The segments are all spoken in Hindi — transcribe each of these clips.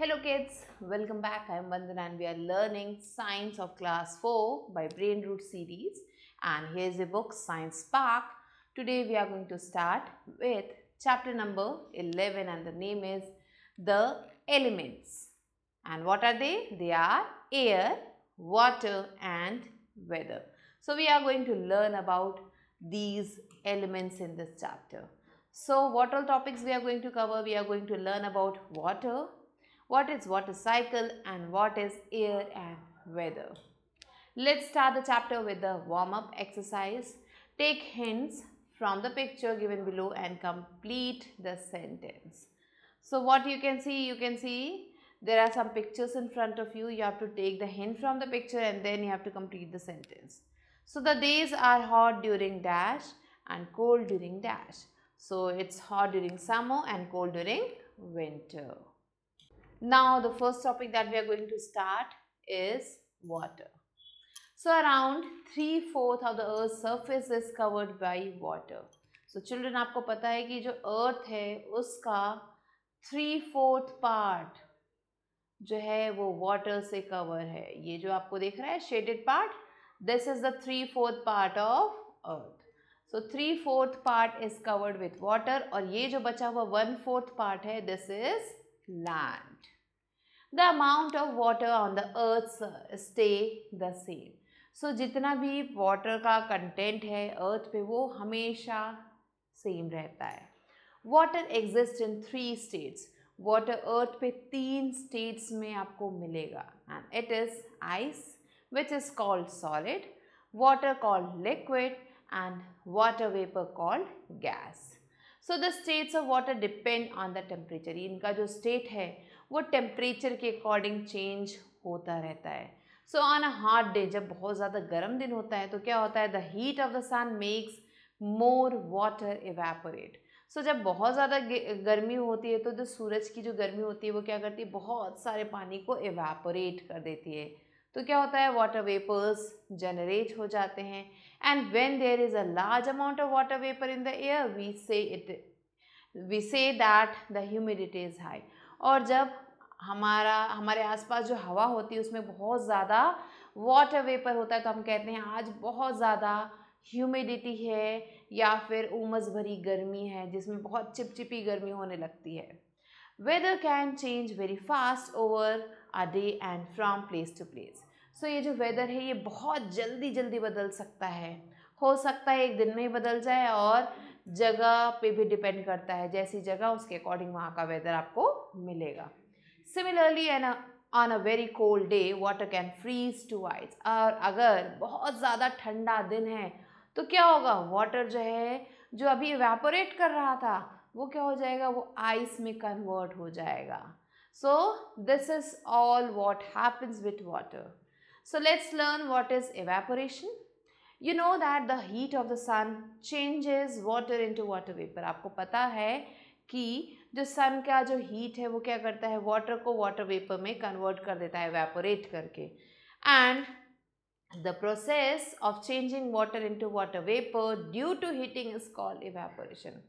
Hello kids, welcome back. I am Vandana and we are learning Science of Class 4 by Brain Root series and here is a book Science Park. Today we are going to start with chapter number 11 and the name is The Elements. And what are they? They are air, water and weather. So we are going to learn about these elements in this chapter. So what all topics we are going to cover? We are going to learn about water, what is water cycle and what is air and weather. Let's start the chapter with the warm-up exercise. Take hints from the picture given below and complete the sentence. So what you can see, you can see there are some pictures in front of you. You have to take the hint from the picture and then you have to complete the sentence. So the days are hot during dash and cold during dash. So it's hot during summer and cold during winter. Now the first topic that we are going to start is water. So around 3 fourth of the earth surface is covered by water. So children aapko pata hai ki jo earth hai uska 3 fourth part जो है वो वाटर से कवर है ये जो आपको दिख रहा है shaded part this is the three fourth part of earth so three fourth part is covered with water और ये जो बचा हुआ वन फोर्थ पार्ट है this is land. The amount of water on the earth stay the same. So, jitna bhi water ka content hai earth pe wo hamesha same rehta hai. Water exists in three states. Water earth pe teen states mein aapko milega. And it is ice which is called solid, water called liquid and water vapor called gas. So the states of water depend on the temperature इनका जो स्टेट है वो टेम्परेचर के अकॉर्डिंग चेंज होता रहता है so on a hot day जब बहुत ज़्यादा गर्म दिन होता है तो क्या होता है the heat of the sun makes more water evaporate so जब बहुत ज़्यादा गर्मी होती है तो जो सूरज की जो गर्मी होती है वो क्या करती है बहुत सारे पानी को एवेपोरेट कर देती है तो क्या होता है वाटर वेपर्स जनरेट हो जाते हैं and when there is a large amount of water vapour in the air we say it we say that the humidity is high और जब हमारा हमारे आसपास जो हवा होती है उसमें बहुत ज़्यादा वाटर वेपर होता है तो हम कहते हैं आज बहुत ज़्यादा ह्यूमिडिटी है या फिर उमस भरी गर्मी है जिसमें बहुत चिपचिपी गर्मी होने लगती है weather can change very fast over a day and from place to place so ये जो वेदर है ये बहुत जल्दी जल्दी बदल सकता है हो सकता है एक दिन में ही बदल जाए और जगह पे भी डिपेंड करता है जैसी जगह उसके अकॉर्डिंग वहाँ का वेदर आपको मिलेगा similarly an on a very cold day water can freeze to ice और अगर बहुत ज़्यादा ठंडा दिन है तो क्या होगा वाटर जो है जो अभी एवेपोरेट कर रहा था वो क्या हो जाएगा वो आइस में कन्वर्ट हो जाएगा so this is all what happens with water so let's learn what is evaporation you know that the heat of the sun changes water into water vapour आपको पता है कि जो सन का जो हीट है वो क्या करता है वाटर को वाटर वेपर में कन्वर्ट कर देता है वेपोरेट करके and the process of changing water into water vapour due to heating is called evaporation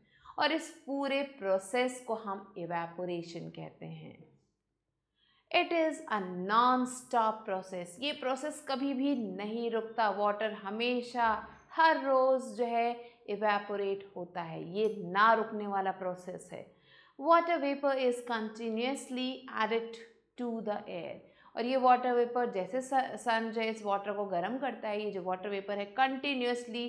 और इस पूरे प्रोसेस को हम इवेपोरेशन कहते हैं it is a non stop process ये प्रोसेस कभी भी नहीं रुकता वाटर हमेशा हर रोज़ जो है इवेपोरेट होता है ये ना रुकने वाला प्रोसेस है water vapour is continuously added to the air और ये वाटर वेपर जैसे सन जो है इस वाटर को गर्म करता है ये जो वाटर वेपर है कंटिन्यूसली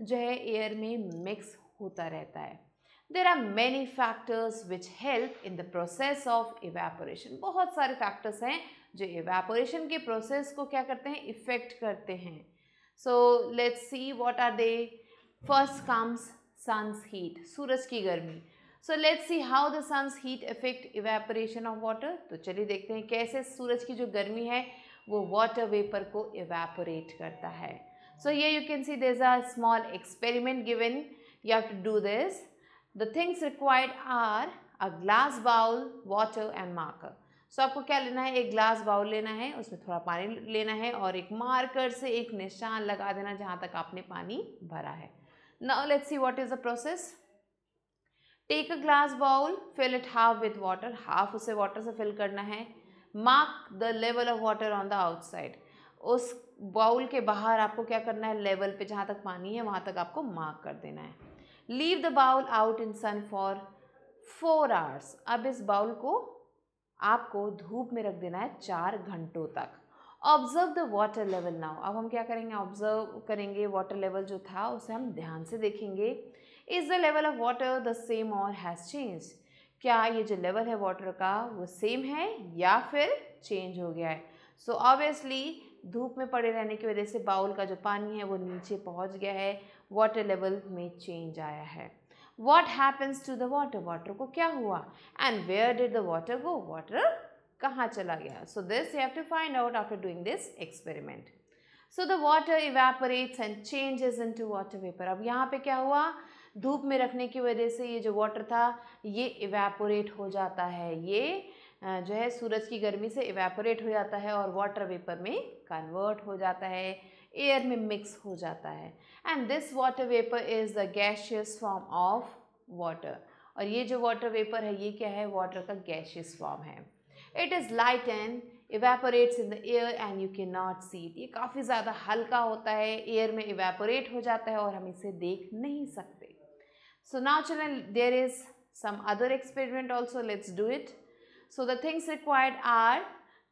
जो है एयर में मिक्स होता रहता है there are many factors which help in the process of evaporation बहुत सारे फैक्टर्स हैं जो इवेपोरेशन के प्रोसेस को क्या करते हैं इफेक्ट करते हैं so let's see what are they first comes sun's heat सूरज की गर्मी so let's see how the sun's heat affect evaporation of water तो चलिए देखते हैं कैसे सूरज की जो गर्मी है वो वाटर वेपर को इवेपोरेट करता है सो ये you can see this are small experiment given you have to do this the things required are a glass bowl water and marker so आपको क्या लेना है एक ग्लास बाउल लेना है उसमें थोड़ा पानी लेना है और एक मार्कर से एक निशान लगा देना जहाँ तक आपने पानी भरा है now let's see what is the process take a glass bowl fill it half with water half उसे वाटर से फिल करना है mark the level of water on the outside उस बाउल के बाहर आपको क्या करना है लेवल पे जहाँ तक पानी है वहाँ तक आपको मार्क कर देना है leave the bowl out in sun for four hours अब इस बाउल को आपको धूप में रख देना है चार घंटों तक observe the water level now अब हम क्या करेंगे ऑब्जर्व करेंगे वाटर लेवल जो था उसे हम ध्यान से देखेंगे is the level of water the same और हैज़ चेंज क्या ये जो लेवल है वाटर का वो सेम है या फिर चेंज हो गया है सो ऑब्वियसली धूप में पड़े रहने की वजह से बाउल का जो पानी है वो नीचे पहुंच गया है वाटर लेवल में चेंज आया है what happens to the water water को क्या हुआ and where did the water go water कहाँ चला गया so this you have to find out after doing this experiment so the water evaporates and changes into water vapour अब यहाँ पे क्या हुआ धूप में रखने की वजह से ये जो वाटर था ये इवेपोरेट हो जाता है ये जो है सूरज की गर्मी से इवेपोरेट हो जाता है और वाटर वेपर में कन्वर्ट हो जाता है एयर में मिक्स हो जाता है and this water vapour is the gaseous form of water और ये जो वाटर वेपर है ये क्या है वाटर का गैशियस फॉर्म है it is light and evaporates in the air and you can not see it ये काफ़ी ज़्यादा हल्का होता है एयर में इवेपोरेट हो जाता है और हम इसे देख नहीं सकते so now children there is some other experiment also let's do it so the things required are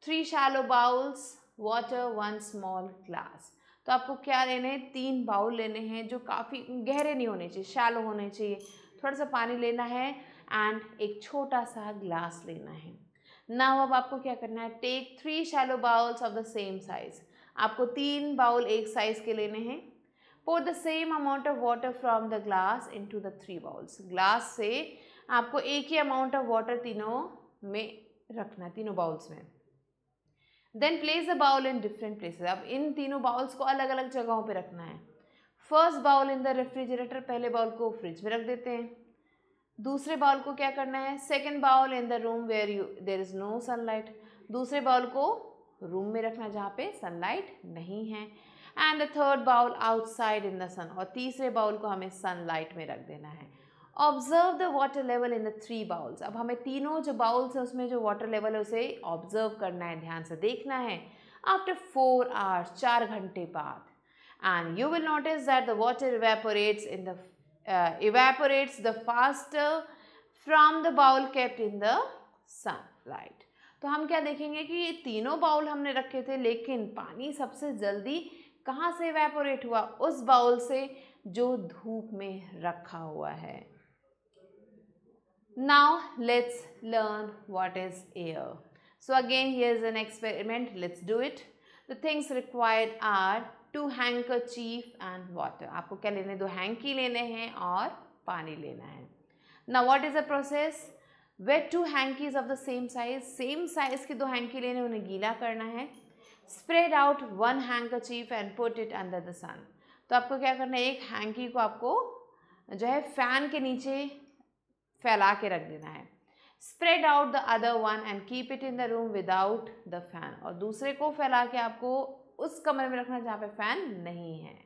three shallow bowls water one small glass तो आपको क्या लेने हैं तीन बाउल लेने हैं जो काफ़ी गहरे नहीं होने चाहिए शैलो होने चाहिए थोड़ा सा पानी लेना है एंड एक छोटा सा ग्लास लेना है ना अब आपको क्या करना है take three shallow bowls of the same size आपको तीन बाउल एक साइज़ के लेने हैं pour the same amount of water from the glass into the three bowls glass से आपको एक ही अमाउंट ऑफ वाटर तीनों में रखना है तीनों बाउल्स में then place the bowl in different places अब इन तीनों बाउल्स को अलग अलग जगहों पे रखना है first bowl in the refrigerator पहले बाउल को फ्रिज में रख देते हैं दूसरे बाउल को क्या करना है second bowl in the room where you there is no sunlight दूसरे बाउल को रूम में रखना जहाँ पे सनलाइट नहीं है and the third bowl outside in the sun और तीसरे बाउल को हमें सनलाइट में रख देना है observe the water level in the three bowls अब हमें तीनों जो बाउल्स है उसमें जो वाटर लेवल है उसे ऑब्जर्व करना है ध्यान से देखना है आफ्टर फोर आवर्स चार घंटे बाद and you will notice that the water evaporates in the evaporates the fast from the bowl kept in the sun light तो हम क्या देखेंगे कि ये तीनों बाउल हमने रखे थे लेकिन पानी सबसे जल्दी कहाँ से इवेपोरेट हुआ उस बाउल से जो धूप में रखा हुआ है Now let's learn what is air. So again here is an experiment. Let's do it. The things required are two handkerchief and water. aapko kya lene do hanky lene hain aur pani lena hai Now what is the process? Wet two hankies of the same size. Same size ki do hanky lene unhe geela karna hai Spread out one handkerchief and put it under the sun. to aapko kya karna hai ek hanky ko aapko जो है फैन के नीचे फैला के रख देना है spread out the other one and keep it in the room without the fan और दूसरे को फैला के आपको उस कमरे में रखना जहाँ पे फैन नहीं है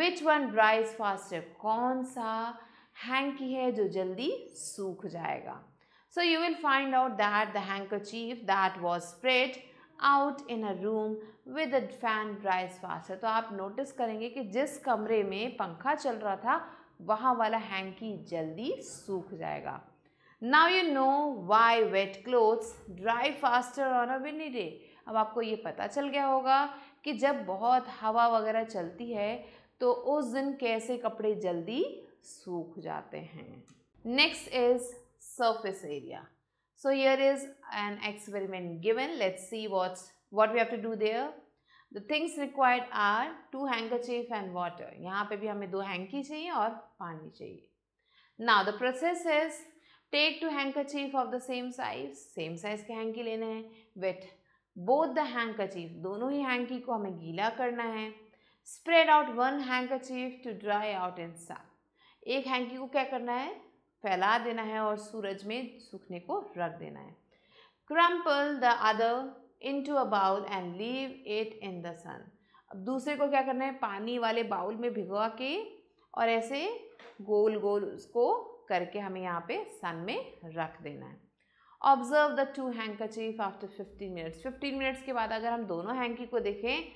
विच वन ड्राइज फास्टर कौन सा हैंकी है जो जल्दी सूख जाएगा so you will find out that the handkerchief chief that was spread out in a room a fan dries तो आप नोटिस करेंगे कि जिस कमरे में पंखा चल रहा था वहाँ वाला हैंकी जल्दी सूख जाएगा now you know why wet clothes dry faster on a windy day अब आपको ये पता चल गया होगा कि जब बहुत हवा वगैरह चलती है तो उस दिन कैसे कपड़े जल्दी सूख जाते हैं next is surface area so here is an experiment given let's see what's what we have to do there the things required are two chief and water यहाँ पे भी हमें दो हैंकी चाहिए और पानी चाहिए now the process is take two chief of the same size same size के हैंकी लेने हैं वेट बोथ द चीफ दोनों ही हैंकी को हमें गीला करना है spread out one chief to dry out in sun एक हैंकी को क्या करना है फैला देना है और सूरज में सूखने को रख देना है crumple the other into a bowl and leave it in the sun. अब दूसरे को क्या करना है पानी वाले बाउल में भिगवा के और ऐसे गोल गोल उसको करके हमें यहाँ पे सन में रख देना है observe the two chief after fifteen minutes fifteen minutes के बाद अगर हम दोनों हैंकी को देखें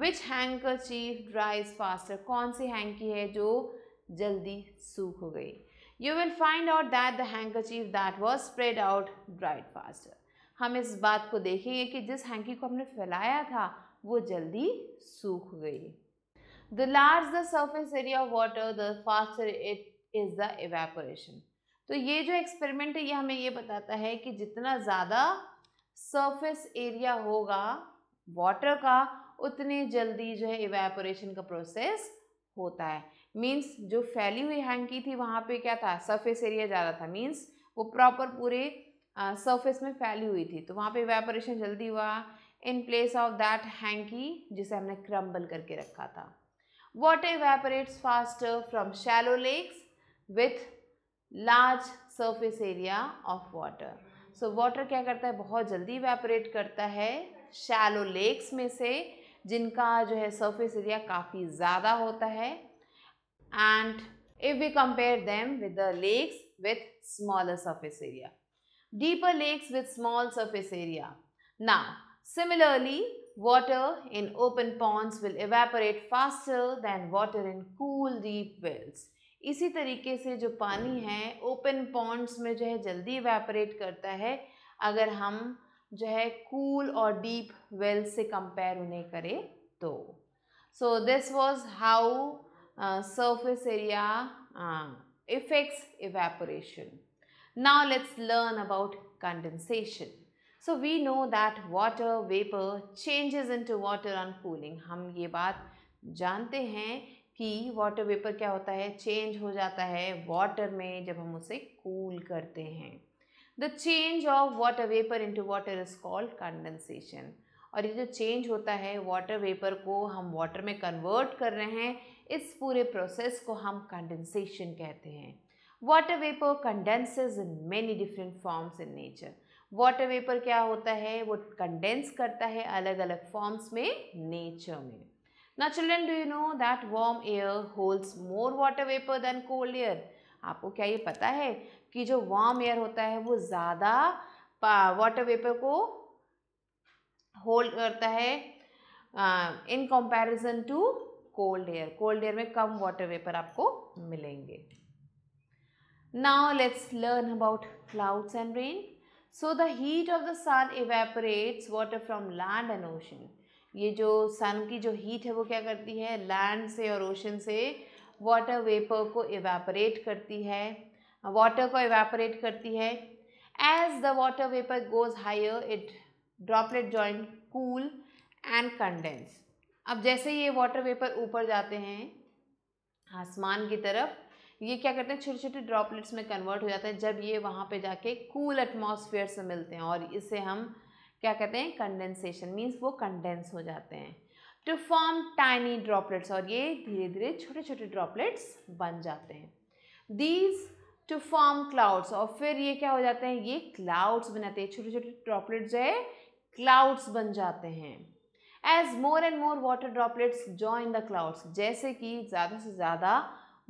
विच चीफ ड्राइज फास्टर कौन सी हैंकी है जो जल्दी सूख हो गई you will find out that the chief that was spread out dried faster हम इस बात को देखेंगे कि जिस हैंकी को हमने फैलाया था वो जल्दी सूख गई the large the surface area of water the faster it is the evaporation तो ये जो एक्सपेरिमेंट है ये हमें ये बताता है कि जितना ज़्यादा सर्फेस एरिया होगा वाटर का उतने जल्दी जो है एवेपोरेशन का प्रोसेस होता है मीन्स जो फैली हुई हैंकी थी वहाँ पे क्या था सर्फेस एरिया ज़्यादा था मीन्स वो प्रॉपर पूरे सरफेस में फैली हुई थी तो वहाँ पे वेपोरेशन जल्दी हुआ in place of that hanky जिसे हमने क्रम्बल करके रखा था water evaporates fast from shallow lakes with large surface area of water so water क्या करता है बहुत जल्दी वेपरेट करता है शैलो लेक्स में से जिनका जो है सरफेस एरिया काफ़ी ज़्यादा होता है and if we compare them with the lakes with smaller surface area deeper lakes with small surface area. Now, similarly, water in open ponds will evaporate faster than water in cool deep wells. इसी तरीके से जो पानी है ओपन पॉन्ड्स में जो है जल्दी इवेपरेट करता है अगर हम जो है कूल cool और डीप वेल से कंपेयर उन्हें करें तो so this was how surface area affects evaporation Now let's learn about condensation. So we know that water vapor changes into water on cooling. हम ये बात जानते हैं कि water vapor क्या होता है change हो जाता है water में जब हम उसे cool करते हैं The change of water vapor into water is called condensation. और ये जो चेंज होता है वाटर वेपर को हम वाटर में कन्वर्ट कर रहे हैं इस पूरे प्रोसेस को हम कंडेंसेशन कहते हैं water vapour condenses in many different forms in nature water vapour क्या होता है वो कंडेंस करता है अलग अलग फॉर्म्स में नेचर में ना children do you know that warm air holds more water vapour than cold air आपको क्या ये पता है कि जो वार्म एयर होता है वो ज़्यादा वाटर वेपर को होल्ड करता है in comparison to cold air cold air में कम वाटर वेपर आपको मिलेंगे Now let's learn about clouds and rain. So the heat of the sun evaporates water from land and ocean. ये जो सन की जो हीट है वो क्या करती है लैंड से और ओशन से वाटर वेपर को एवेपरेट करती है वाटर को एवेपरेट करती है as the water vapour goes higher it droplet joint cool and condense अब जैसे ये वाटर वेपर ऊपर जाते हैं आसमान की तरफ ये क्या करते हैं छोटे छोटे ड्रॉपलेट्स में कन्वर्ट हो जाते हैं जब ये वहाँ पे जाके कूल एटमॉस्फेयर से मिलते हैं और इसे हम क्या कहते हैं कंडेंसेशन मीन्स वो कंडेंस हो जाते हैं टू फॉर्म टाइनी ड्रॉपलेट्स और ये धीरे धीरे छोटे छोटे ड्रॉपलेट्स बन जाते हैं दीज टू फॉर्म क्लाउड्स और फिर ये क्या हो जाते हैं ये क्लाउड्स बनाते हैं छोटे छोटे ड्रॉपलेट्स जो है क्लाउड्स बन जाते हैं as more and more water droplets join the clouds जैसे कि ज़्यादा से ज़्यादा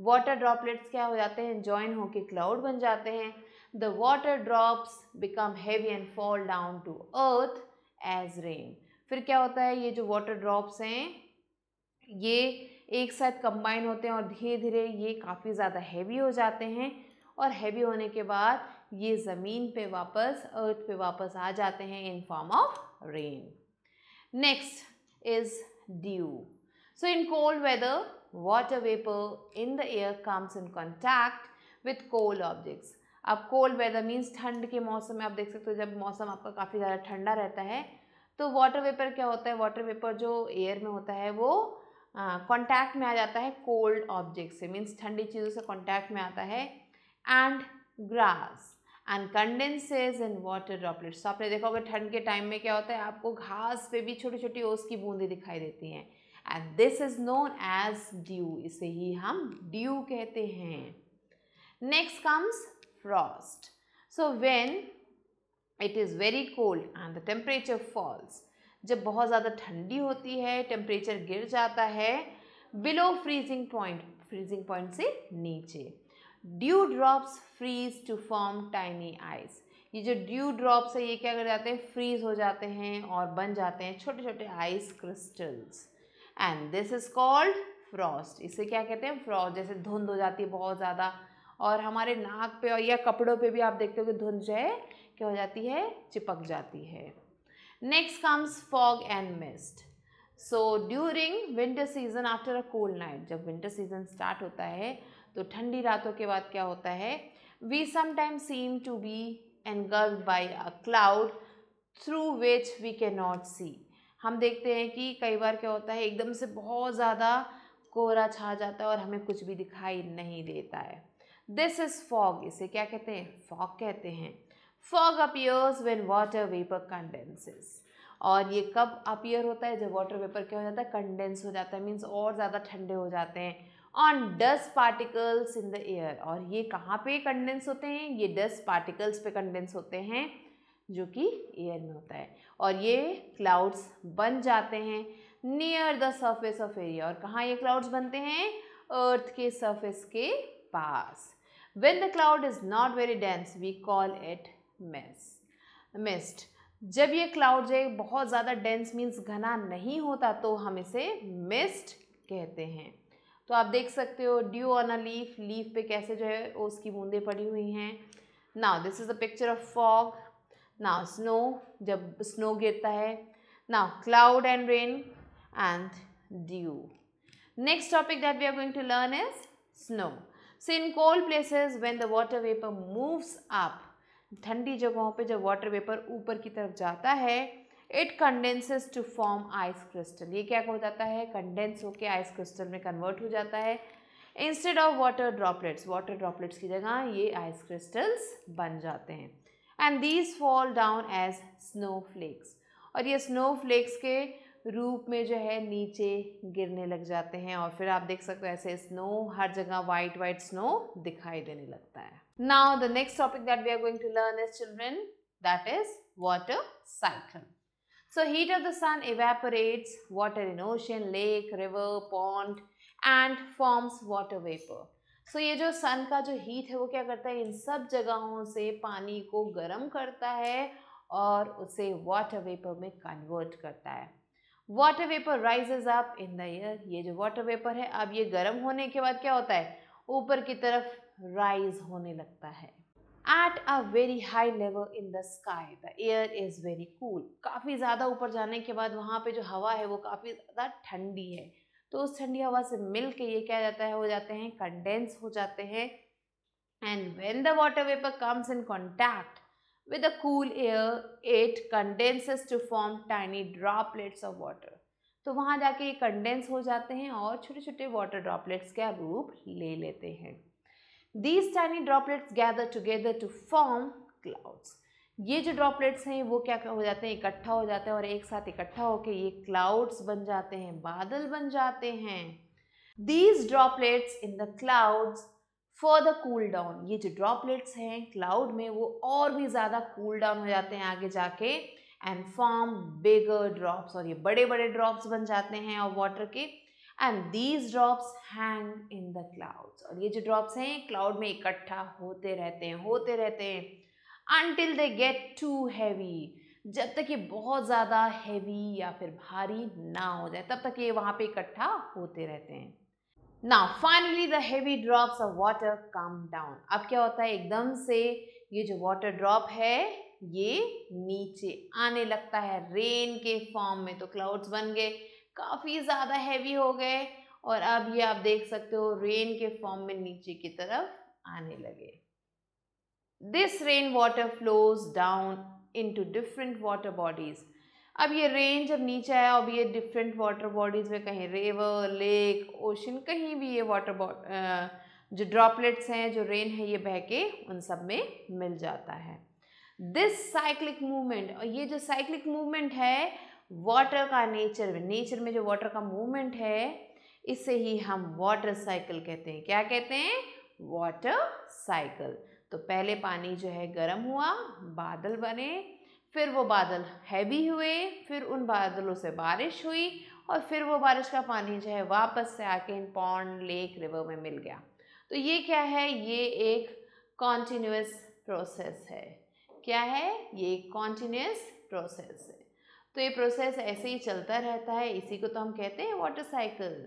वाटर ड्रॉपलेट्स क्या हो जाते हैं ज्वाइन होके क्लाउड बन जाते हैं the water drops become heavy and fall down to earth as rain फिर क्या होता है ये जो वाटर ड्रॉप्स हैं ये एक साथ कंबाइन होते हैं और धीरे धीरे ये काफ़ी ज़्यादा हैवी हो जाते हैं और हैवी होने के बाद ये ज़मीन पे वापस अर्थ पे वापस आ जाते हैं in form of rain next is dew so in cold weather water vapor in the air comes in contact with cold objects. अब कोल्ड वेदर मीन्स ठंड के मौसम में आप देख सकते हो जब मौसम आपका काफ़ी ज़्यादा ठंडा रहता है तो वाटर वेपर क्या होता है वाटर वेपर जो एयर में होता है वो कॉन्टैक्ट में आ जाता है कोल्ड ऑब्जेक्ट से मीन्स ठंडी चीज़ों से कॉन्टैक्ट में आता है and grass and condenses in water droplets तो आपने देखा होगा ठंड के टाइम में क्या होता है आपको घास पे भी छोटी छोटी ओस की बूंदें दिखाई देती हैं and this is known as dew इसे ही हम ड्यू कहते हैं next comes frost so when it is very cold and the temperature falls जब बहुत ज़्यादा ठंडी होती है टेम्परेचर गिर जाता है below freezing point freezing point से नीचे dew drops freeze to form tiny ice ये जो ड्यू ड्रॉप्स है ये क्या कर जाते हैं फ्रीज हो जाते हैं और बन जाते हैं छोटे छोटे ice crystals and this is called frost इसे क्या कहते हैं फ्रॉस्ट जैसे धुंध हो जाती है बहुत ज़्यादा और हमारे नाक पे और या कपड़ों पे भी आप देखते हो कि धुंध जो है क्या हो जाती है चिपक जाती है next comes fog and mist so during winter season after a cold night जब विंटर सीजन स्टार्ट होता है तो ठंडी रातों के बाद क्या होता है we sometime seem to be covered by a cloud through which we can not see हम देखते हैं कि कई बार क्या होता है एकदम से बहुत ज़्यादा कोहरा छा जाता है और हमें कुछ भी दिखाई नहीं देता है दिस इज़ फॉग इसे क्या कहते हैं फॉग कहते हैं fog appears when water vapour condenses और ये कब अपियर होता है जब वाटर वेपर क्या हो जाता है कंडेंस हो जाता है मीन्स और ज़्यादा ठंडे हो जाते हैं on dust particles in the air और ये कहाँ पे कंडेंस होते हैं ये डस्ट पार्टिकल्स पे कंडेंस होते हैं जो कि एयर में होता है और ये क्लाउड्स बन जाते हैं near the surface of area और कहाँ ये क्लाउड्स बनते हैं अर्थ के सर्फेस के पास when the cloud is not very dense we call it mess mist जब ये क्लाउड जो बहुत ज़्यादा डेंस मीन्स घना नहीं होता तो हम इसे मिस्ट कहते हैं तो आप देख सकते हो dew on a leaf leaf पे कैसे जो है उसकी बूंदें पड़ी हुई हैं now this is a picture of fog ना स्नो जब स्नो गिरता है ना cloud and rain and dew next topic that we are going to learn is snow so in cold places when the water vapour moves up ठंडी जगहों पे जब वाटर वेपर ऊपर की तरफ जाता है it condenses to form ice crystal ये क्या हो जाता है कंडेंस होकर आइस क्रिस्टल में कन्वर्ट हो जाता है instead of water droplets water droplets की जगह ये आइस क्रिस्टल्स बन जाते हैं and these fall down as snowflakes और ये snowflakes के रूप में जो है नीचे गिरने लग जाते हैं और फिर आप देख सकते हो ऐसे स्नो हर जगह वाइट वाइट स्नो दिखाई देने लगता है now the next topic that we are going to learn is children that is water cyclone So heat of the sun evaporates water in ocean, lake, river, pond and forms water vapor. So so, ये जो सन का जो हीट है वो क्या करता है इन सब जगहों से पानी को गर्म करता है और उसे वाटर वेपर में कन्वर्ट करता है water vapour rises up in the air ये जो वाटर वेपर है अब ये गर्म होने के बाद क्या होता है ऊपर की तरफ राइज होने लगता है at a very high level in the sky the air is very cool काफ़ी ज़्यादा ऊपर जाने के बाद वहाँ पे जो हवा है वो काफ़ी ज़्यादा ठंडी है तो उस ठंडी हवा से मिल के ये क्या जाता है हो जाते हैं कंडेंस हो जाते हैं and when the water vapour comes in contact with a cool air it condenses to form tiny droplets of water तो वहाँ जाके ये कंडेंस हो जाते हैं और छोटे छोटे वाटर ड्रॉपलेट्स का रूप ले लेते हैं these tiny droplets gather together to form clouds ये जो ड्रॉपलेट्स हैं वो क्या हो जाते हैं इकट्ठा हो जाते हैं और एक साथ इकट्ठा होकर ये क्लाउड्स बन जाते हैं बादल बन जाते हैं these droplets in the clouds for the cool down ये जो ड्रॉपलेट्स हैं क्लाउड में वो और भी ज़्यादा कूल डाउन हो जाते हैं आगे जाके एंड फॉर्म बिगर ड्रॉप्स और ये बड़े बड़े ड्रॉप्स बन जाते हैं और वाटर के and these drops hang in the clouds और ये जो ड्रॉप्स हैं क्लाउड में इकट्ठा होते रहते हैं होते रहते हैं until they get too heavy जब तक ये बहुत ज़्यादा हैवी या फिर भारी ना हो जाए तब तक ये वहाँ पे इकट्ठा होते रहते हैं ना finally the heavy drops of water come down अब क्या होता है एकदम से ये जो वाटर ड्रॉप है ये नीचे आने लगता है रेन के फॉर्म में तो क्लाउड्स बन गए काफ़ी ज़्यादा हैवी हो गए और अब ये आप देख सकते हो रेन के फॉर्म में नीचे की तरफ आने लगे this rain water flows down into different water bodies अब ये रेन जब नीचे आया अब ये डिफरेंट वाटर बॉडीज़ में कहीं रिवर लेक ओशन कहीं भी ये वाटर जो ड्रॉपलेट्स हैं जो रेन है ये बह के उन सब में मिल जाता है दिस साइक्लिक मूवमेंट और ये जो साइक्लिक मूवमेंट है वाटर का नेचर में नेचर में जो वाटर का मूवमेंट है इसे ही हम वाटर साइकिल कहते हैं क्या कहते हैं वाटर साइकिल तो पहले पानी जो है गर्म हुआ बादल बने फिर वो बादल हैवी हुए फिर उन बादलों से बारिश हुई और फिर वो बारिश का पानी जो है वापस से आके इन पौंड लेक रिवर में मिल गया तो ये क्या है ये एक कॉन्टीन्यूस प्रोसेस है क्या है ये एक कॉन्टीन्यूस प्रोसेस है तो ये प्रोसेस ऐसे ही चलता रहता है इसी को तो हम कहते हैं water cycle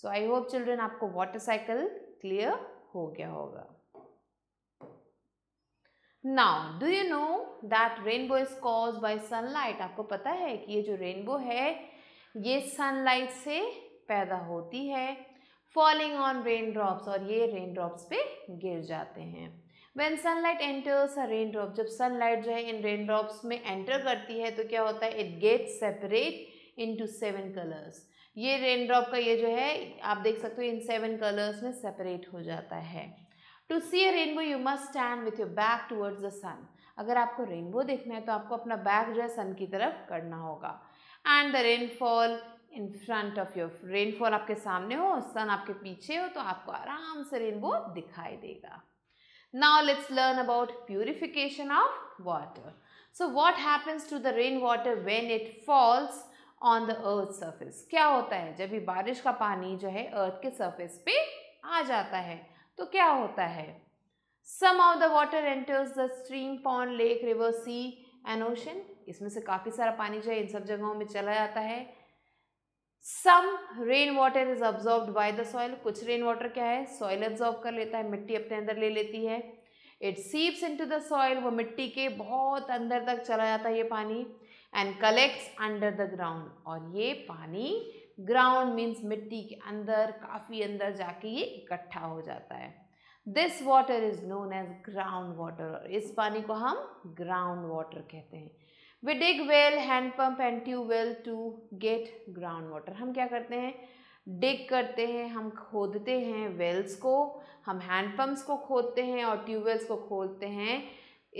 so I hope children आपको वाटर साइकिल क्लियर हो गया होगा now do you know that rainbow is cause by sunlight आपको पता है कि ये जो रेनबो है ये सनलाइट से पैदा होती है फॉलिंग ऑन रेन ड्रॉप्स और ये रेन ड्रॉप्स पे गिर जाते हैं when sunlight enters a rain drop जब सनलाइट जो है इन रेन ड्रॉप्स में एंटर करती है तो क्या होता है it get separate into seven colours ये रेन ड्रॉप का ये जो है आप देख सकते हो इन सेवन कलर्स में सेपरेट हो जाता है to see a rainbow you must stand with your back towards the sun अगर आपको रेनबो देखना है तो आपको अपना बैक जो है सन की तरफ करना होगा and the rainfall in front of your rainfall आपके सामने हो और सन आपके पीछे हो तो आपको आराम से रेनबो दिखाई देगा now let's learn about purification of water so what happens to the rain water when it falls on the earth surface क्या होता है जब भी बारिश का पानी जो है अर्थ के सर्फेस पे आ जाता है तो क्या होता है some of the water enters the stream pond lake river sea and ocean इसमें से काफ़ी सारा पानी जो है इन सब जगहों में चला जाता है some rain water is absorb by the soil कुछ रेन वाटर क्या है सॉइल ऑब्जॉर्ब कर लेता है मिट्टी अपने अंदर ले लेती है it seeps into the soil वो मिट्टी के बहुत अंदर तक चला जाता है ये पानी and collects under the ground और ये पानी ग्राउंड मीन्स मिट्टी के अंदर काफ़ी अंदर जाके ये इकट्ठा हो जाता है this water is known as ground water इस पानी को हम ग्राउंड वाटर कहते हैं we dig well handpump and tube well to get ground water हम क्या करते हैं डिग करते हैं हम खोदते हैं वेल्स को हम हैंडपम्प्स को खोदते हैं और ट्यूबवेल्स को खोदते हैं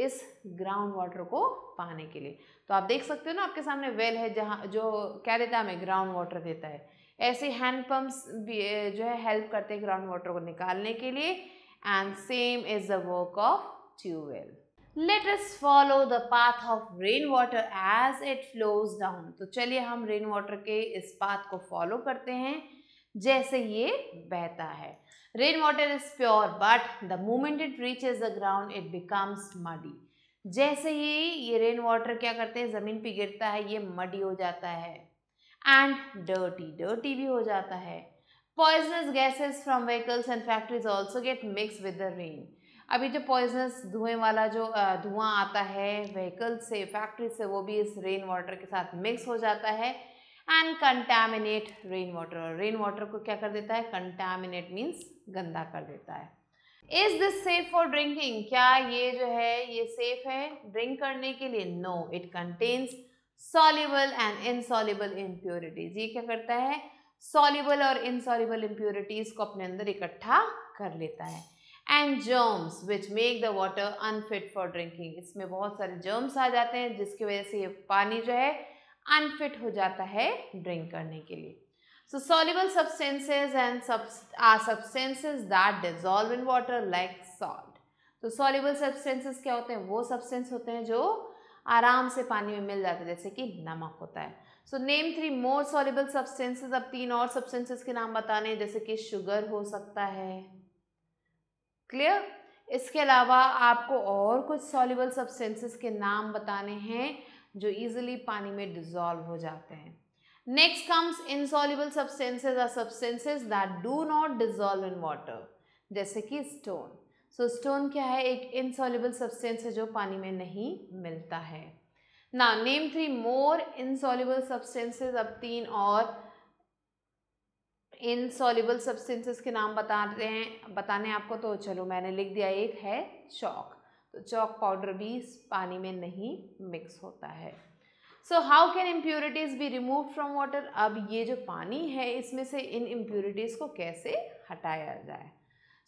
इस ग्राउंड वाटर को पाने के लिए तो आप देख सकते हो ना आपके सामने वेल है जहाँ जो क्या देता है हमें ग्राउंड वाटर देता है ऐसे हैंड पम्प्स भी जो है हेल्प करते हैं ग्राउंड वाटर को निकालने के लिए and same is the work of tube well let us follow the path of rain water as it flows down तो चलिए हम रेन वाटर के इस पाथ को फॉलो करते हैं जैसे ये बहता है is is pure but the moment it reaches the ground it becomes muddy जैसे ही ये रेन वाटर क्या करते हैं ज़मीन पे गिरता है ये मडी हो जाता है एंड डर्टी डर्टी भी हो जाता है poisonous gases from vehicles and factories also get mix with the rain अभी जो पॉइजनस धुएं वाला जो धुआं आता है व्हीकल से फैक्ट्री से वो भी इस रेन वाटर के साथ मिक्स हो जाता है and contaminate rain water rain water को क्या कर देता है कंटामिनेट मीन्स गंदा कर देता है is this safe for drinking क्या ये जो है ये सेफ है ड्रिंक करने के लिए no it contains soluble and insoluble impurities ये क्या करता है सॉलिबल और इनसॉलिबल इम्प्योरिटीज को अपने अंदर इकट्ठा कर लेता है and germs which make the water unfit for drinking इसमें बहुत सारे जर्म्स आ जाते हैं जिसकी वजह से ये पानी जो है अनफिट हो जाता है ड्रिंक करने के लिए So soluble substances and subs are uh, substances that dissolve in water like salt. तो soluble substances क्या होते हैं वो substance होते हैं जो आराम से पानी में मिल जाते हैं जैसे कि नमक होता है so name three more soluble substances अब तीन और सब्सटेंसेस के नाम बताने हैं जैसे कि शुगर हो सकता है क्लियर इसके अलावा आपको और कुछ सॉलिबल सब्सटेंसेस के नाम बताने हैं जो इजीली पानी में डिजॉल्व हो जाते हैं Next comes insoluble substances are substances that do not dissolve in water. जैसे कि stone. So stone क्या है एक insoluble substance है जो पानी में नहीं मिलता है Now name three more insoluble substances अब तीन और इनसॉल्यूबल सब्सटेंसेस के नाम बता रहे हैं बताने आपको तो चलो मैंने लिख दिया एक है चौक तो चौक पाउडर भी पानी में नहीं मिक्स होता है so how can impurities be remove from water अब ये जो पानी है इसमें से इन इम्प्योरिटीज़ को कैसे हटाया जाए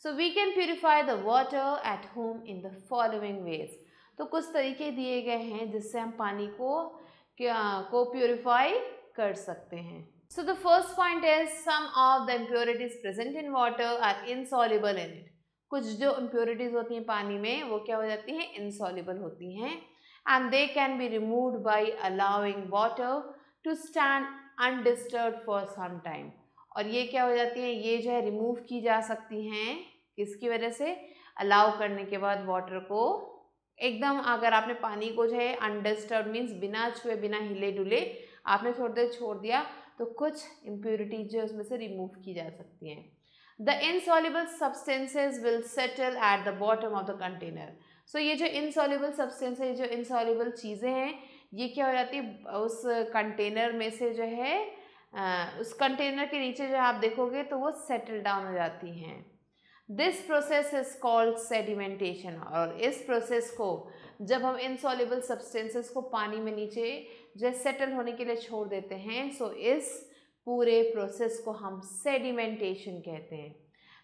so we can purify the water at home in the following ways तो कुछ तरीके दिए गए हैं जिससे हम पानी को क्या को प्योरीफाई कर सकते हैं so the first point is some of the impurities present in water are insoluble in it कुछ जो इम्प्योरिटीज़ होती हैं पानी में वो क्या हो जाती हैं इनसॉलिबल होती हैं and they can be removed by allowing water to stand undisturbed for some time. और ये क्या हो जाती हैं ये जो है रिमूव की जा सकती हैं किसकी वजह से अलाउ करने के बाद वाटर को एकदम अगर आपने पानी को जो है अनडिस्टर्ब मीन्स बिना छुए बिना हिले डुले आपने थोड़ी देर छोड़ दिया तो कुछ इम्प्योरिटीज जो है उसमें से रिमूव की जा सकती हैं the insoluble substances will settle at the bottom of the container so so, ये जो इनसॉल्यूबल सब्सटेंस है जो इनसॉल्यूबल चीज़ें हैं ये क्या हो जाती है उस कंटेनर में से जो है आ, उस कंटेनर के नीचे जो आप देखोगे तो वो सेटल डाउन हो जाती हैं this process is called sedimentation और इस प्रोसेस को जब हम इनसॉल्यूबल सब्सटेंसेस को पानी में नीचे जो सेटल होने के लिए छोड़ देते हैं सो so इस पूरे प्रोसेस को हम सेडिमेंटेशन कहते हैं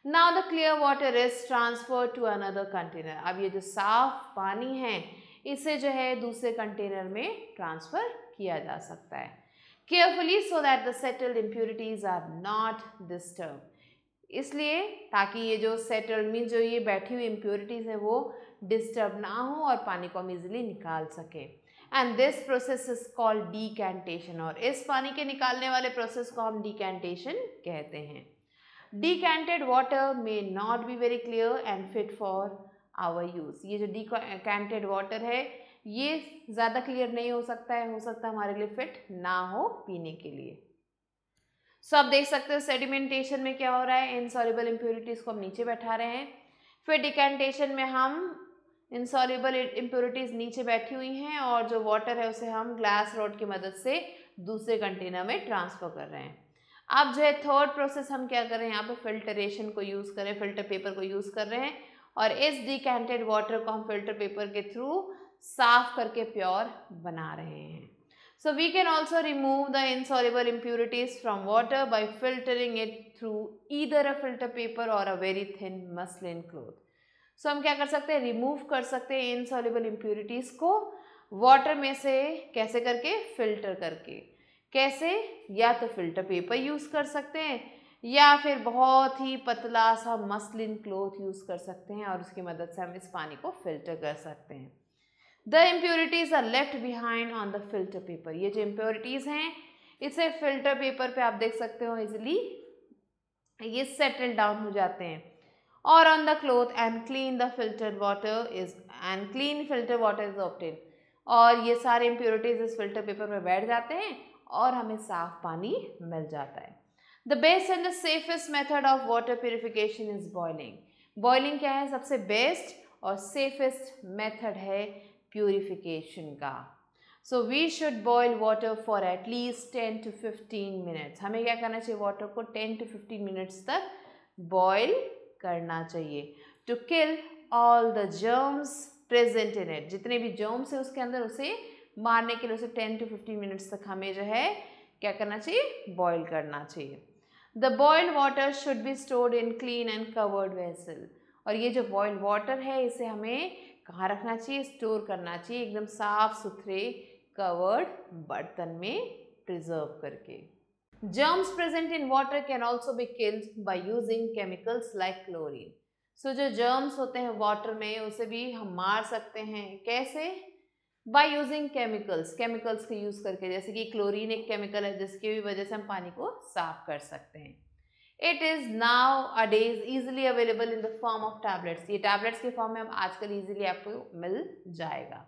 now the clear water is transfer to another container अब ये जो साफ पानी है इसे जो है दूसरे कंटेनर में ट्रांसफ़र किया जा सकता है carefully so that the settled impurities are not disturb इसलिए ताकि ये जो सेटल्ड मीन जो ये बैठी हुई इम्प्योरिटीज़ हैं वो डिस्टर्ब ना हो और पानी को हम इजिली निकाल सकें and this process is called decantation और इस पानी के निकालने वाले प्रोसेस को हम डिकैंटेशन कहते हैं decanted water may not be very clear and fit for our use ये जो decanted water है ये ज़्यादा क्लियर नहीं हो सकता है हो सकता है हमारे लिए फिट ना हो पीने के लिए सो so, आप देख सकते हो सेडिमेंटेशन में क्या हो रहा है इनसॉल्यूबल इम्प्योरिटीज़ को हम नीचे बैठा रहे हैं फिर डिकेंटेशन में हम इनसॉल्यूबल इम्प्योरिटीज़ नीचे बैठी हुई हैं और जो वाटर है उसे हम ग्लास रोड की मदद से दूसरे कंटेनर में ट्रांसफ़र कर रहे हैं अब जो है थर्ड प्रोसेस हम क्या कर रहे हैं यहाँ पे फिल्टरेशन को यूज़ कर रहे हैं फिल्टर पेपर को यूज़ कर रहे हैं और इस डिकेंटेड वाटर को हम फिल्टर पेपर के थ्रू साफ करके प्योर बना रहे हैं so we can also remove the insoluble impurities from water by filtering it through either a filter paper और a very thin muslin cloth so हम क्या कर सकते हैं रिमूव कर सकते हैं इनसॉलिबल इम्प्योरिटीज़ को वाटर में से कैसे करके फिल्टर करके कैसे या तो फिल्टर पेपर यूज़ कर सकते हैं या फिर बहुत ही पतला सा मसलिन क्लोथ यूज़ कर सकते हैं और उसकी मदद से हम इस पानी को फिल्टर कर सकते हैं the impurities are left behind on the filter paper ये जो इम्प्योरिटीज़ हैं इसे फिल्टर पेपर पे आप देख सकते हो इजिली ये सेटल डाउन हो जाते हैं और on the cloth and clean the filter water is and clean filter water is obtain और ये सारे इम्प्योरिटीज़ इस फिल्टर पेपर में बैठ जाते हैं और हमें साफ पानी मिल जाता है the best and the safest method of water purification is boiling boiling क्या है सबसे बेस्ट और सेफेस्ट मेथड है प्योरिफिकेशन का so we should boil water for at least ten to fifteen minutes हमें क्या करना चाहिए वाटर को टेन टू फिफ्टीन मिनट्स तक बॉयल करना चाहिए to kill all the germs present in it जितने भी जर्म्स है उसके अंदर उसे मारने के लिए उसे टेन टू फिफ्टीन मिनट्स तक हमें जो है क्या करना चाहिए बॉयल करना चाहिए the boil water should be stored in clean and covered vessel और ये जो बॉयल वाटर है इसे हमें कहाँ रखना चाहिए स्टोर करना चाहिए एकदम साफ सुथरे कवर्ड बर्तन में प्रिजर्व करके germs present in water can also be killed by using chemicals like chlorine so जो जर्म्स होते हैं वाटर में उसे भी हम मार सकते हैं कैसे बाय यूजिंग केमिकल्स केमिकल्स के यूज़ करके जैसे कि क्लोरीन एक केमिकल है जिसकी भी वजह से हम पानी को साफ कर सकते हैं it is nowadays easily available in the form of tablets ये टैबलेट्स के फॉर्म में हम आजकल ईजिली आपको मिल जाएगा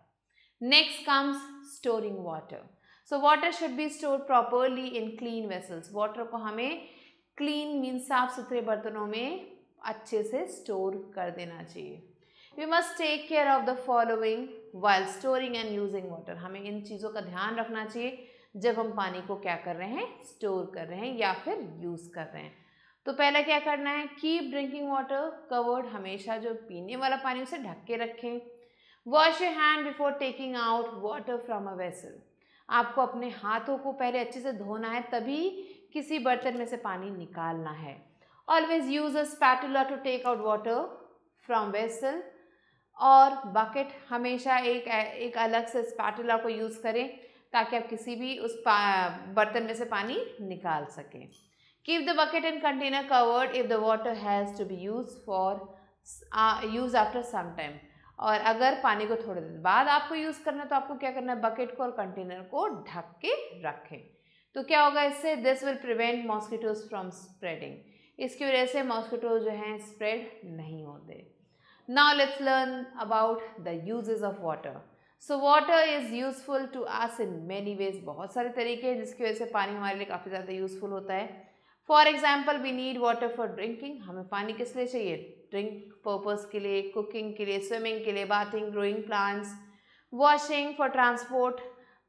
next comes storing water so water should be store properly in clean vessels water को हमें क्लीन मीन साफ सुथरे बर्तनों में अच्छे से स्टोर कर देना चाहिए we must take care of the following while storing and using water हमें इन चीज़ों का ध्यान रखना चाहिए जब हम पानी को क्या कर रहे हैं स्टोर कर रहे हैं या फिर यूज़ कर रहे हैं तो पहला क्या करना है कीप ड्रिंकिंग वाटर कवर्ड हमेशा जो पीने वाला पानी उसे ढक के रखें wash your hand before taking out water from a vessel आपको अपने हाथों को पहले अच्छे से धोना है तभी किसी बर्तन में से पानी निकालना है always use a spatula to take out water from vessel और बकेट हमेशा एक एक अलग से स्पैटुला को यूज़ करें ताकि आप किसी भी उस बर्तन में से पानी निकाल सकें keep the bucket and container covered if the water has to be use for use after some time और अगर पानी को थोड़े देर बाद आपको यूज़ करना तो आपको क्या करना है बकेट को और कंटेनर को ढक के रखें तो क्या होगा इससे this will prevent mosquitoes from spreading इसकी वजह से मॉस्किटो जो हैं स्प्रेड नहीं होते Now let's learn about the uses of water. So water is useful to us in many ways बहुत सारे तरीके हैं जिसकी वजह से पानी हमारे लिए काफ़ी ज़्यादा यूज़फुल होता है for example we need water for drinking हमें पानी किस लिए चाहिए ड्रिंक पर्पज़ के लिए कुकिंग के लिए स्विमिंग के लिए bathing growing plants washing for transport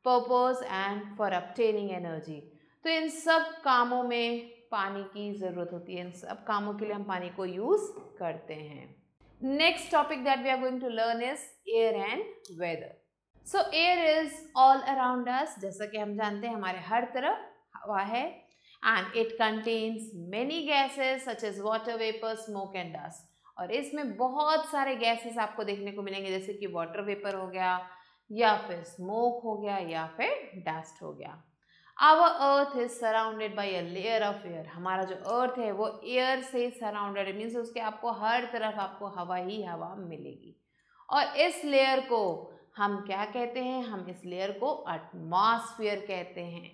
purpose and for obtaining energy तो इन सब कामों में पानी की ज़रूरत होती है इन सब कामों के लिए हम पानी को यूज़ करते हैं next topic that we are going to learn is air and weather so air is all around us jaisa ki hum jante hain hamare har taraf hawa hai and it contains many gases such as water vapor smoke and dust और इसमें बहुत सारे गैसेस आपको देखने को मिलेंगे जैसे कि वाटर वेपर हो गया या फिर स्मोक हो गया या फिर डस्ट हो गया our earth is surrounded by a layer of air हमारा जो अर्थ है वो एयर से सराउंडेड मीन्स उसके आपको हर तरफ आपको हवा ही हवा मिलेगी और इस लेयर को हम क्या कहते हैं हम इस लेयर को एटमॉस्फेयर कहते हैं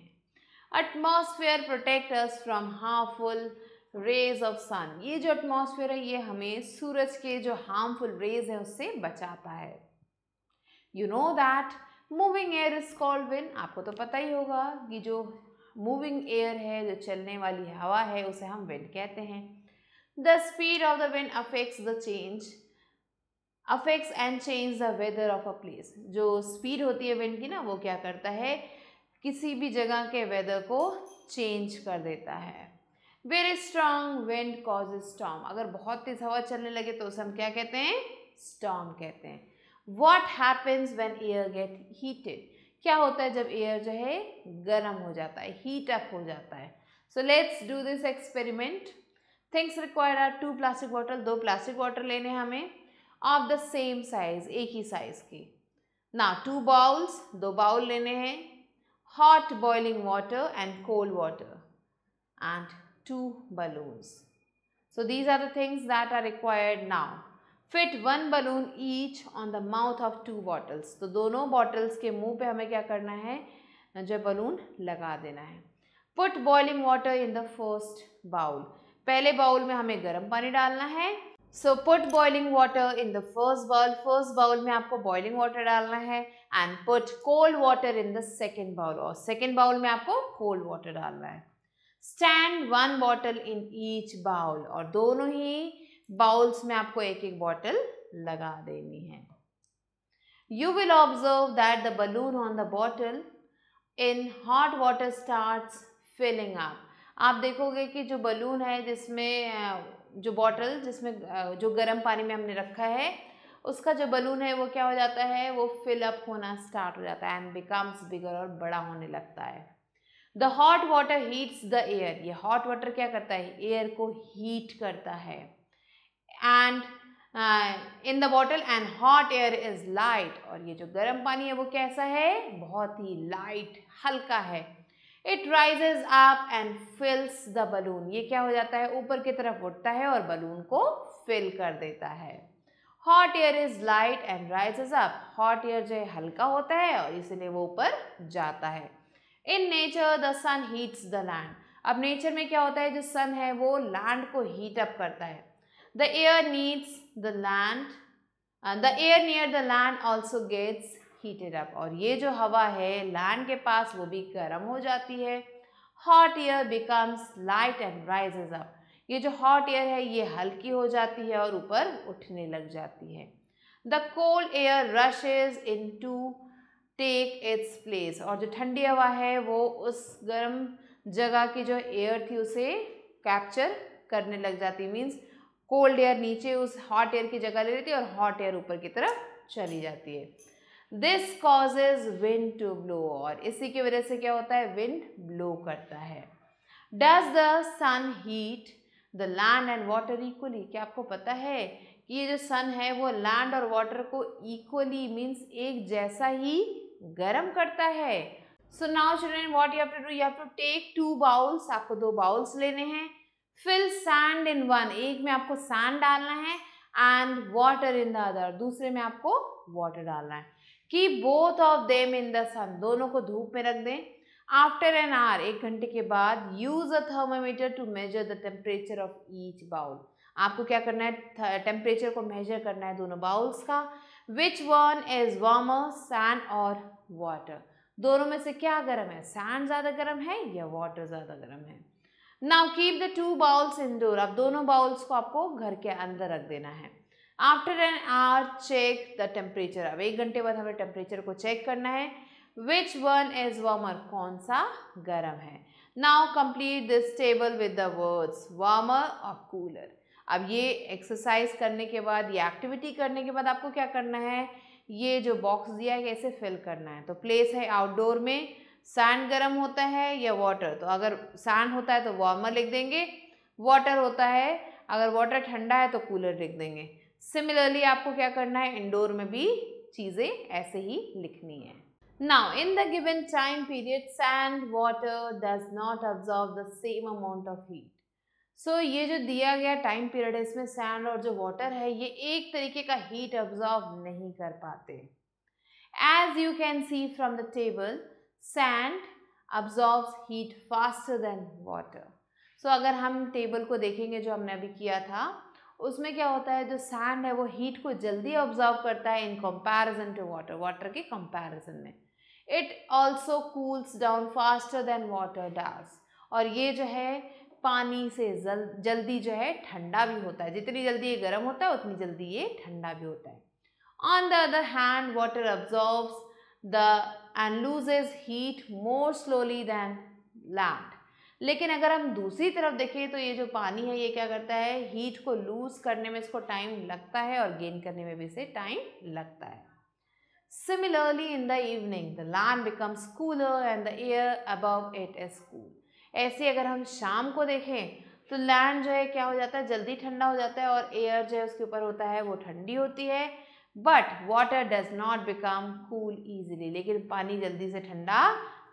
atmosphere protect us from harmful rays of sun ये जो एटमॉस्फेयर है ये हमें सूरज के जो हार्मफुल रेज है उससे बचाता है you know that moving air is called wind आपको तो पता ही होगा कि जो मूविंग एयर है जो चलने वाली हवा है उसे हम विंड कहते हैं the speed of the wind affects the change affects and change the weather of a place जो स्पीड होती है विंड की ना वो क्या करता है किसी भी जगह के वेदर को चेंज कर देता है very strong wind cause storm अगर बहुत तेज़ हवा चलने लगे तो उसे हम क्या कहते हैं स्टॉम कहते हैं what happens when air get heated क्या होता है जब एयर जो है गर्म हो जाता है हीट अप हो जाता है so let's do this experiment things required are two plastic bottle दो प्लास्टिक बॉटल लेने हमें ऑफ द सेम साइज एक ही साइज की ना टू बाउल्स दो बाउल लेने हैं hot boiling water and cold water and two balloons so these are the things that are required now fit one balloon each on the mouth of two bottles तो दोनों बॉटल्स के मुंह पे हमें क्या करना है जो बलून लगा देना है put boiling water in the first bowl पहले बाउल में हमें गर्म पानी डालना है so put boiling water in the first bowl first bowl में आपको बॉइलिंग वाटर डालना है and put cold water in the second bowl और सेकेंड बाउल में आपको कोल्ड वाटर डालना है stand one bottle in each bowl और दोनों ही बाउल्स में आपको एक एक बॉटल लगा देनी है you will observe that the balloon on the bottle in hot water start filling up आप देखोगे कि जो बलून है जिसमें जो बॉटल जिसमें जो गर्म पानी में हमने रखा है उसका जो बलून है वो क्या हो जाता है वो फिल अप होना स्टार्ट हो जाता है एंड बिकम्स बिगर और बड़ा होने लगता है the hot water heats the air ये हॉट वाटर क्या करता है एयर को हीट करता है and in the bottle and hot air is light और ये जो गर्म पानी है वो कैसा है बहुत ही लाइट हल्का है it rises up and fills the balloon ये क्या हो जाता है ऊपर की तरफ उठता है और बलून को फिल कर देता है hot air is light and rises up hot air जो है हल्का होता है और इसीलिए वो ऊपर जाता है in nature the sun heats the land अब नेचर में क्या होता है जो सन है वो लैंड को हीट अप करता है The air needs the land and the air near the land also gets heated up. और ये जो हवा है land के पास वो भी गर्म हो जाती है Hot air becomes light and rises up. ये जो hot air है ये हल्की हो जाती है और ऊपर उठने लग जाती है the cold air rushes in to take its place और जो ठंडी हवा है वो उस गर्म जगह की जो एयर थी उसे कैप्चर करने लग जाती मीन्स कोल्ड एयर नीचे उस हॉट एयर की जगह ले लेती है और हॉट एयर ऊपर की तरफ चली जाती है this causes wind to blow और इसी की वजह से क्या होता है विंड ब्लो करता है does the sun heat the land and water equally क्या आपको पता है कि ये जो सन है वो लैंड और वाटर को इक्वली मीन्स एक जैसा ही गर्म करता है so now children what you have to do you have to take two bowls आपको दो बाउल्स लेने हैं फिल सैंड इन वन एक में आपको सैंड डालना है and water in the other दूसरे में आपको वाटर डालना है कि both of them in the sun दोनों को धूप में रख दें आफ्टर एन आवर एक घंटे के बाद use a thermometer to measure the temperature of each bowl आपको क्या करना है टेम्परेचर को मेजर करना है दोनों बाउल्स का which one is warmer sand और वाटर दोनों में से क्या गर्म है सैंड ज़्यादा गर्म है या वाटर ज़्यादा गर्म है now keep the two bowls indoor अब दोनों बाउल्स को आपको घर के अंदर रख देना है after an hour check the temperature अब एक घंटे बाद हमें टेम्परेचर को चेक करना है विच वन इज वार्मर कौन सा गर्म है now complete this table with the words warmer और कूलर अब ये एक्सरसाइज करने के बाद ये एक्टिविटी करने के बाद आपको क्या करना है ये जो बॉक्स दिया है कैसे फिल करना है तो प्लेस है आउटडोर में सैंड गर्म होता है या वाटर तो अगर सैंड होता है तो वार्मर लिख देंगे वाटर होता है अगर वाटर ठंडा है तो कूलर लिख देंगे सिमिलरली आपको क्या करना है इंडोर में भी चीज़ें ऐसे ही लिखनी है now in the given time period sand water does not absorb the same amount of heat so ये जो दिया गया टाइम पीरियड है इसमें सैंड और जो वाटर है ये एक तरीके का हीट अब्जॉर्व नहीं कर पाते as you can see from the table sand absorbs heat faster than water so अगर हम टेबल को देखेंगे जो हमने अभी किया था उसमें क्या होता है जो सैंड है वो हीट को जल्दी ऑब्जॉर्व करता है in comparison to water water के कंपैरिजन में it also cools down faster than water does और ये जो है पानी से जल जल्दी जो है ठंडा भी होता है जितनी जल्दी ये गर्म होता है उतनी जल्दी ये ठंडा भी होता है on the other hand water absorbs the and loses heat more slowly than land लेकिन अगर हम दूसरी तरफ देखें तो ये जो पानी है ये क्या करता है हीट को लूज करने में इसको टाइम लगता है और गेन करने में भी इसे टाइम लगता है similarly in the evening the land becomes cooler and the air above it is cool ऐसे अगर हम शाम को देखें तो लैंड जो है क्या हो जाता है जल्दी ठंडा हो जाता है और एयर जो है उसके ऊपर होता है वो ठंडी होती है but water does not become cool easily लेकिन पानी जल्दी से ठंडा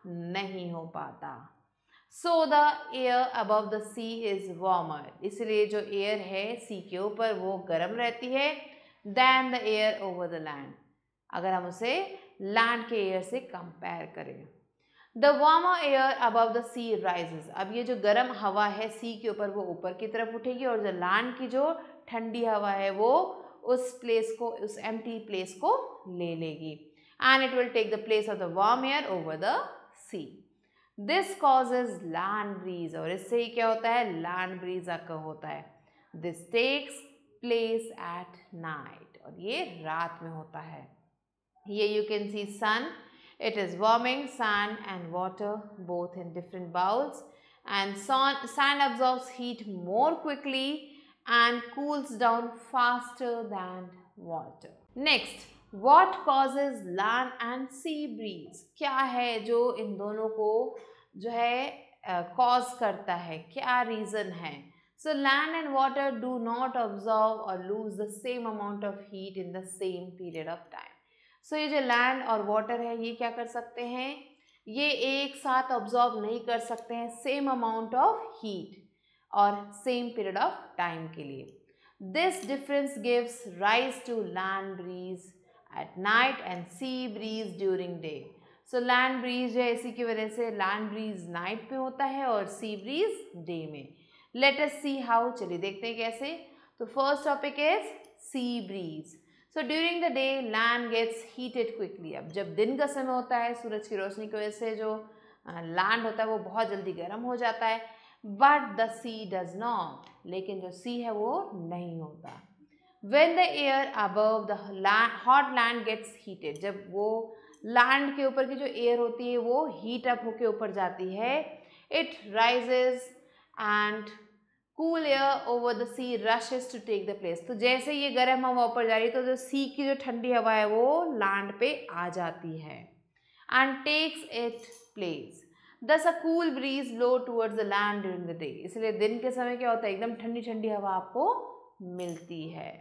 नहीं हो पाता so the air above the sea is warmer इसलिए जो एयर है सी के ऊपर वो गर्म रहती है than the air over the land अगर हम उसे लैंड के एयर से कंपेयर करें the warmer air above the sea rises अब ये जो गर्म हवा है सी के ऊपर वो ऊपर की तरफ उठेगी और जो लैंड की जो ठंडी हवा है वो उस प्लेस को उस एम प्लेस को ले लेगी and it will take the place of the warm air over the sea this is land breeze और इससे ही क्या होता है लैंड ब्रीज आकर होता है this takes place at night और ये रात में होता है ये you can see sun is is warming and water both in different bowls and and sand absorb heat more quickly and cools down faster than water next what causes land and sea breeze क्या है जो इन दोनों को जो है कॉज करता है क्या रीज़न है so land and water do not absorb और lose the same amount of heat in the same period of time so ये जो लैंड और वाटर है ये क्या कर सकते हैं ये एक साथ ऑब्जॉर्व नहीं कर सकते हैं सेम अमाउंट ऑफ हीट और सेम पीरियड ऑफ टाइम के लिए this difference gives rise to land breeze at night and sea breeze during day so land breeze है इसी की वजह से लैंड ब्रीज नाइट पे होता है और सी ब्रीज डे में लेटेस्ट सी हाउ चलिए देखते हैं कैसे तो first topic is sea breeze so during the day land gets heated quickly अब जब दिन का समय होता है सूरज की रोशनी की वजह से जो लैंड होता है वो बहुत जल्दी गर्म हो जाता है but the sea does not लेकिन जो सी है वो नहीं होता when the air above the hot land gets heated जब वो लैंड के ऊपर की जो एयर होती है वो हीट अप होके ऊपर जाती है it rises and cool air over the sea rushes to take the place तो जैसे ये गर्म हवा ऊपर जा रही है तो जो सी की जो ठंडी हवा है वो लैंड पे आ जाती है and takes it place thus a cool breeze blow towards the land during the day इसलिए दिन के समय क्या होता है एकदम ठंडी ठंडी हवा आपको मिलती है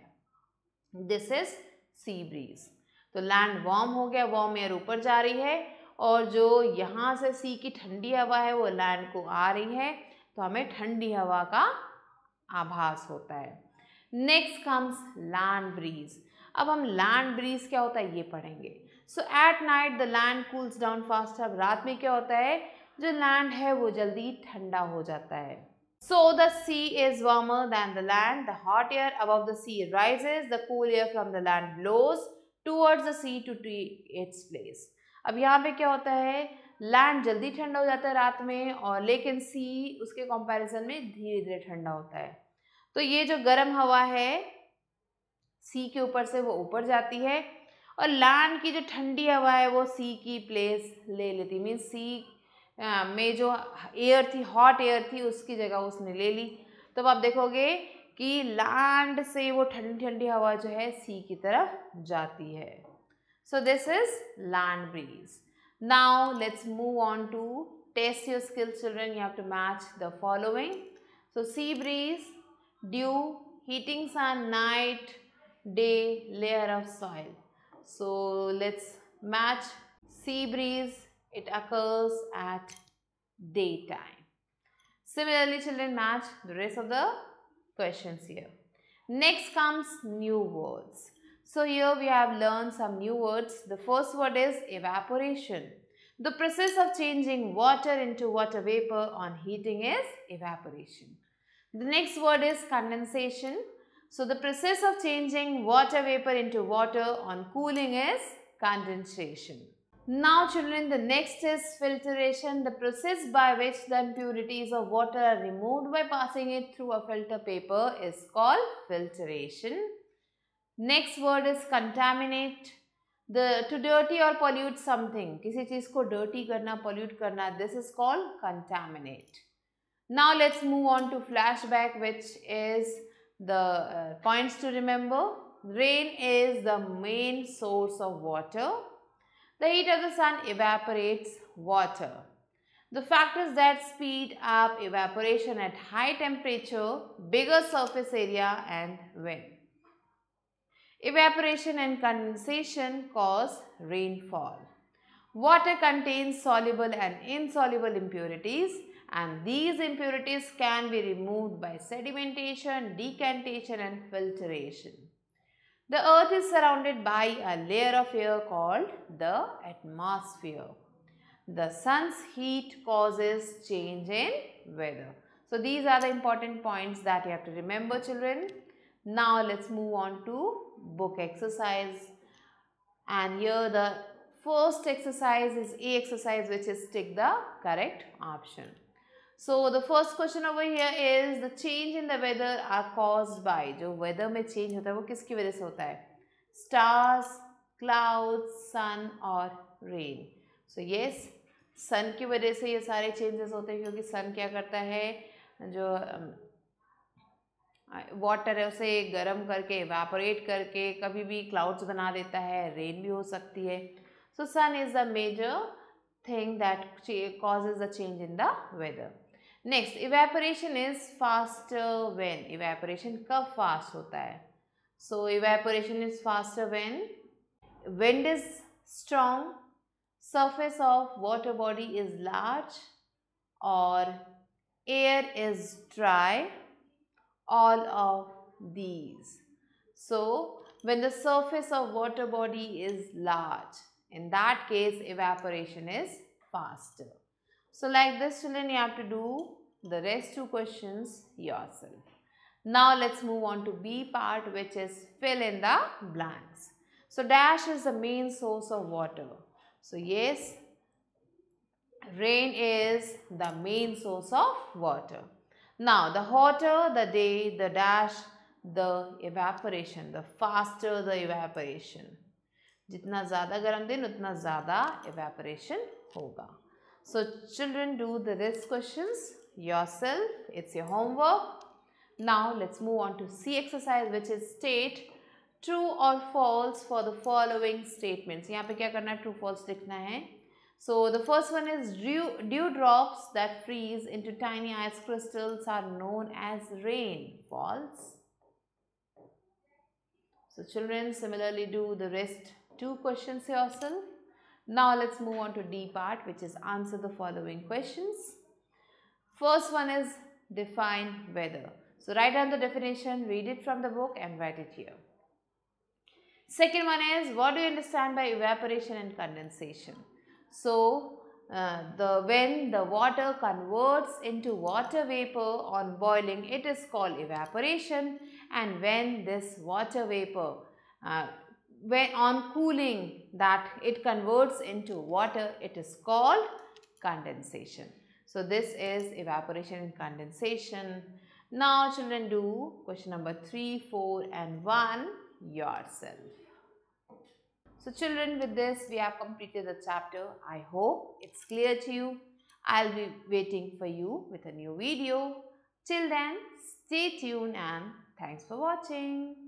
दिस इज सी ब्रीज तो लैंड वार्म हो गया वार्म एयर ऊपर जा रही है और जो यहाँ से सी की ठंडी हवा है वो लैंड को आ रही है तो हमें ठंडी हवा का आभास होता है नेक्स्ट कम्स लैंड ब्रीज अब हम लैंड ब्रीज क्या होता है ये पढ़ेंगे so at night the land cools down fast अब रात में क्या होता है जो लैंड है वो जल्दी ठंडा हो जाता है the sea is is than the land the hot air air the sea rise the cool air from the land blows blows the sea to take its place अब यहाँ पे क्या होता है लैंड जल्दी ठंडा हो जाता है रात में और लेकिन सी उसके कंपैरिजन में धीरे धीरे ठंडा होता है तो ये जो गर्म हवा है सी के ऊपर से वो ऊपर जाती है और लैंड की जो ठंडी हवा है वो सी की प्लेस ले लेती मीन सी में जो एयर थी हॉट एयर थी उसकी जगह उसने ले ली तो आप देखोगे कि लैंड से वो ठंडी ठंडी हवा जो है सी की तरफ जाती है so this is land breeze now let's move on to test your skills children you have to match the following so sea breeze due heating sun night day layer of soil so let's match sea breeze It occurs at daytime. Similarly, children match the rest of the questions here. Next comes new words. So here we have learned some new words. The first word is evaporation. The process of changing water into water vapor on heating is evaporation. The next word is condensation. So the process of changing water vapor into water on cooling is condensation. Now children the next is filtration the process by which the impurities of water are removed by passing it through a filter paper is called filtration. Next word is contaminate the to dirty or pollute something किसी चीज़ को dirty करना pollute करना this is called contaminate. Now let's move on to flashback which is the uh, points to remember. Rain is the main source of water. The heat of the sun evaporates water. The factors that speed up evaporation at high temperature, bigger surface area and wind. Evaporation and condensation cause rainfall. Water contains soluble and insoluble impurities and these impurities can be removed by sedimentation, decantation and filtration. The earth is surrounded by a layer of air called the atmosphere. The sun's heat causes change in weather. So these are the important points that you have to remember children. Now let's move on to book exercise. And here the first exercise is A exercise which is tick the correct option. So the first question over here is the change in the weather are cause by जो वेदर में चेंज होता है वो किसकी वजह से होता है स्टार्स क्लाउड्स सन और रेन सो येस सन की वजह से ये सारे चेंजेस होते हैं क्योंकि सन क्या करता है जो वाटर um, है उसे गर्म करके वेपोरेट करके कभी भी क्लाउड्स बना देता है रेन भी हो सकती है so sun is the major thing that cause is the change in the weather Next, evaporation is faster when evaporation. कब fast होता है So, evaporation is faster when wind is strong surface of water body is large or air is dry all of these so when the surface of water body is large in that case evaporation is faster so like this children you have to do the rest two questions yourself. Now let's move on to B part which is fill in the blanks. So dash is the main source of water. So yes, rain is the main source of water. Now the hotter the day, the dash, the evaporation, the faster the evaporation. जितना ज़्यादा गर्म दिन उतना ज़्यादा evaporation होगा. So children do the rest questions yourself. It's your homework. Now let's move on to C exercise which is state true or false for the following statements. यहाँ पे क्या करना है true false So the first one is dew, dew drops that freeze into tiny ice crystals are known as rain. False. So children similarly do the rest two questions yourself. Now let's move on to D part which is answer the following questions. First one is define weather. So write down the definition, read it from the book and write it here. Second one is what do you understand by evaporation and condensation? So uh, the when the water converts into water vapor on boiling it is called evaporation and when this water vapor uh, when on cooling that it converts into water it is called condensation. So this is evaporation and condensation. Now children do question number 3, 4 and 1 yourself. So children with this we have completed the chapter. I hope it's clear to you. I'll be waiting for you with a new video. Till then stay tuned and thanks for watching.